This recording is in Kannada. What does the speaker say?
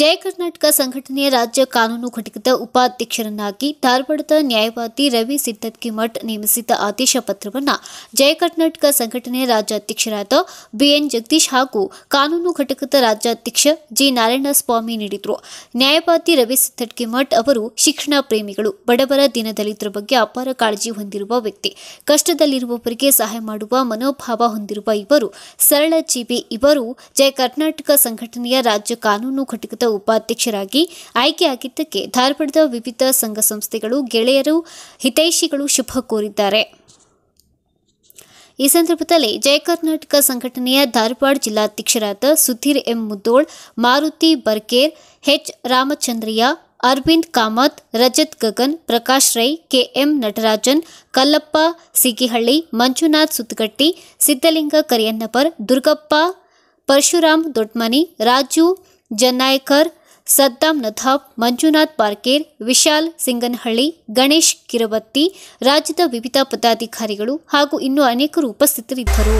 ಜಯ ಕರ್ನಾಟಕ ಸಂಘಟನೆಯ ರಾಜ್ಯ ಕಾನೂನು ಘಟಕದ ಉಪಾಧ್ಯಕ್ಷರನ್ನಾಗಿ ಧಾರವಾಡದ ನ್ಯಾಯವಾದಿ ರವಿ ಮಠ್ ನೇಮಿಸಿದ್ದ ಆದೇಶ ಪತ್ರವನ್ನು ಜಯ ಕರ್ನಾಟಕ ಸಂಘಟನೆಯ ರಾಜ್ಯಾಧ್ಯಕ್ಷರಾದ ಬಿಎನ್ ಜಗದೀಶ್ ಹಾಗೂ ಕಾನೂನು ಘಟಕದ ರಾಜ್ಯಾಧ್ಯಕ್ಷ ಜಿ ನಾರಾಯಣಸ್ವಾಮಿ ನೀಡಿದರು ನ್ಯಾಯವಾದಿ ರವಿ ಮಠ್ ಅವರು ಶಿಕ್ಷಣ ಪ್ರೇಮಿಗಳು ಬಡವರ ದಿನದಲಿತರ ಬಗ್ಗೆ ಅಪಾರ ಕಾಳಜಿ ಹೊಂದಿರುವ ವ್ಯಕ್ತಿ ಕಷ್ಟದಲ್ಲಿರುವವರಿಗೆ ಸಹಾಯ ಮಾಡುವ ಮನೋಭಾವ ಹೊಂದಿರುವ ಇವರು ಸರಳ ಜೀವಿ ಇವರು ಜಯ ಕರ್ನಾಟಕ ಸಂಘಟನೆಯ ರಾಜ್ಯ ಕಾನೂನು ಘಟಕದ ಸಂಘದ ಉಪಾಧ್ಯಕ್ಷರಾಗಿ ಆಯ್ಕೆಯಾಗಿದ್ದಕ್ಕೆ ಧಾರವಾಡದ ವಿವಿಧ ಸಂಘ ಸಂಸ್ಥೆಗಳು ಗೆಳೆಯರು ಹಿತೈಷಿಗಳು ಶುಭ ಕೋರಿದ್ದಾರೆ ಈ ಸಂದರ್ಭದಲ್ಲಿ ಜಯ ಕರ್ನಾಟಕ ಸಂಘಟನೆಯ ಧಾರವಾಡ ಜಿಲ್ಲಾಧ್ಯಕ್ಷರಾದ Sudhir M Muddol Maruti Barker H Ramachandraiah Arvind Kamath Rajat Gagan Prakash Rai KM Natarajan Kallappa Sigihalli Manjunath Suttagatti Siddalinga Kariyannapar Durgappa Parashuram Dodmani Raju Jannaykar Saddam Nathab Manjunath Parker Vishal Singanahalli Ganesh Kirabatti ರಾಜ್ಯದ ವಿವಿಧ ಪದಾಧಿಕಾರಿಗಳು ಹಾಗೂ ಇನ್ನೂ ಅನೇಕರು ಉಪಸ್ಥಿತರಿದ್ದರು